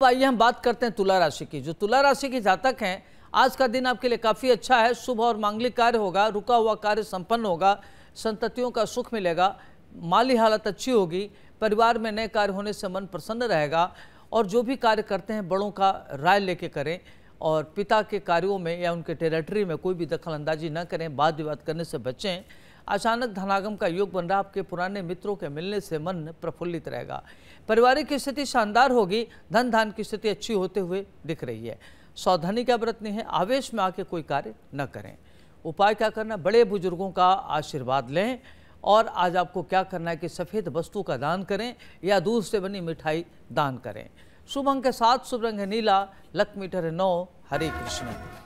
तो आइए हम बात करते हैं तुला राशि की जो तुला राशि के जातक हैं आज का दिन आपके लिए काफ़ी अच्छा है शुभ और मांगलिक कार्य होगा रुका हुआ कार्य संपन्न होगा संततियों का सुख मिलेगा माली हालत अच्छी होगी परिवार में नए कार्य होने से मन प्रसन्न रहेगा और जो भी कार्य करते हैं बड़ों का राय लेके करें और पिता के कार्यों में या उनके टेरिटरी में कोई भी दखल अंदाजी न करें वाद विवाद करने से बचें अचानक धनागम का योग बन रहा आपके पुराने मित्रों के मिलने से मन प्रफुल्लित रहेगा पारिवारिक स्थिति शानदार होगी धन धान की स्थिति अच्छी होते हुए दिख रही है सावधानी क्या बरतनी है आवेश में आके कोई कार्य न करें उपाय क्या करना बड़े बुजुर्गों का आशीर्वाद लें और आज आपको क्या करना है कि सफ़ेद वस्तु का दान करें या दूध से बनी मिठाई दान करें शुभ अंक है सात शुभ रंग है नीला लक मीटर है नौ हरे कृष्ण